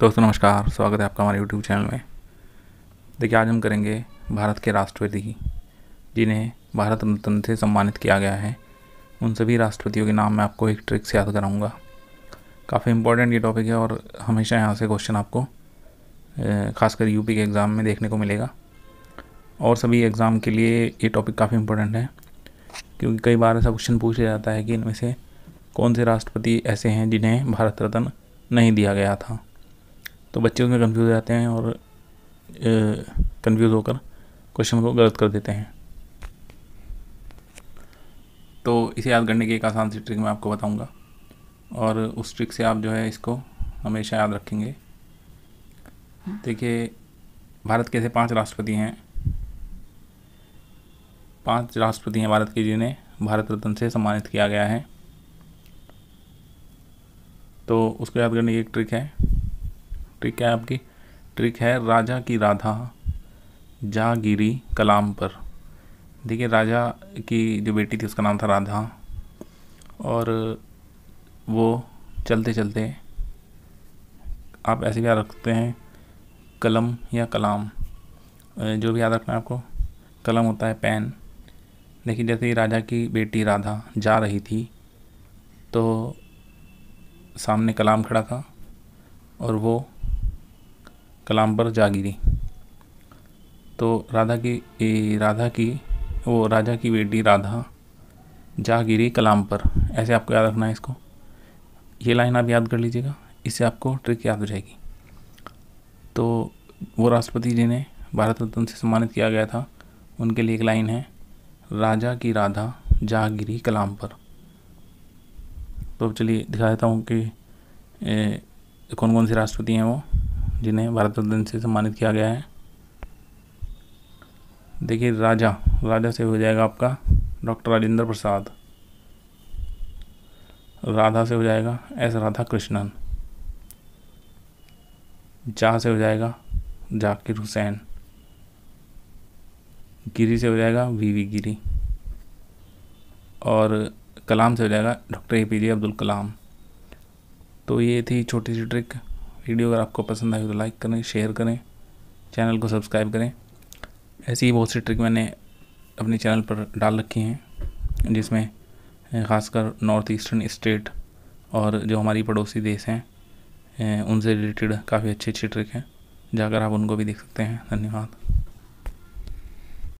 दोस्तों नमस्कार स्वागत है आपका हमारे यूट्यूब चैनल में देखिए आज हम करेंगे भारत के राष्ट्रपति की जिन्हें भारत रत्न से सम्मानित किया गया है उन सभी राष्ट्रपतियों के नाम मैं आपको एक ट्रिक से याद कराऊंगा काफ़ी इंपॉर्टेंट ये टॉपिक है और हमेशा यहाँ से क्वेश्चन आपको खासकर यूपी के एग्ज़ाम में देखने को मिलेगा और सभी एग्ज़ाम के लिए ये टॉपिक काफ़ी इंपॉर्टेंट है क्योंकि कई बार ऐसा क्वेश्चन पूछा जाता है कि इनमें से कौन से राष्ट्रपति ऐसे हैं जिन्हें भारत रत्न नहीं दिया गया था तो बच्चे उसमें कन्फ्यूज़ हो जाते हैं और कन्फ्यूज़ होकर क्वेश्चन को गलत कर देते हैं तो इसे याद करने की एक आसान सी ट्रिक मैं आपको बताऊंगा और उस ट्रिक से आप जो है इसको हमेशा याद रखेंगे देखिए भारत के ऐसे पांच राष्ट्रपति हैं पांच राष्ट्रपति हैं भारत के जिन्हें भारत रत्न से सम्मानित किया गया है तो उसको याद करने की एक ट्रिक है ट्रिक है आपकी ट्रिक है राजा की राधा जागिरी कलाम पर देखिए राजा की जो बेटी थी उसका नाम था राधा और वो चलते चलते आप ऐसे भी याद रखते हैं कलम या कलाम जो भी याद रखना है आपको कलम होता है पेन देखिए जैसे ही राजा की बेटी राधा जा रही थी तो सामने कलाम खड़ा था और वो कलाम पर जागिरी तो राधा की ए, राधा की वो राजा की बेटी राधा जागिरी कलाम पर ऐसे आपको याद रखना है इसको ये लाइन आप याद कर लीजिएगा इससे आपको ट्रिक याद हो जाएगी तो वो राष्ट्रपति जी ने भारत रत्न से सम्मानित किया गया था उनके लिए एक लाइन है राजा की राधा जागिरी कलाम पर तो चलिए दिखा देता हूँ कि ए, कौन कौन से राष्ट्रपति हैं वो जिन्हें भारत रत्न से सम्मानित किया गया है देखिए राजा राजा से हो जाएगा आपका डॉक्टर राजेंद्र प्रसाद राधा से हो जाएगा एस राधा कृष्णन जा से हो जाएगा जाकिर हुसैन गिरी से हो जाएगा वी वी गिरी और कलाम से हो जाएगा doctor A P J Abdul Kalam तो ये थी छोटी सी ट्रिक वीडियो अगर आपको पसंद आए तो लाइक करें शेयर करें चैनल को सब्सक्राइब करें ऐसी ही बहुत सी ट्रिक मैंने अपने चैनल पर डाल रखी हैं जिसमें ख़ासकर नॉर्थ ईस्टर्न स्टेट और जो हमारी पड़ोसी देश हैं उनसे रिलेटेड काफ़ी अच्छी अच्छी ट्रिक हैं जाकर आप उनको भी देख सकते हैं धन्यवाद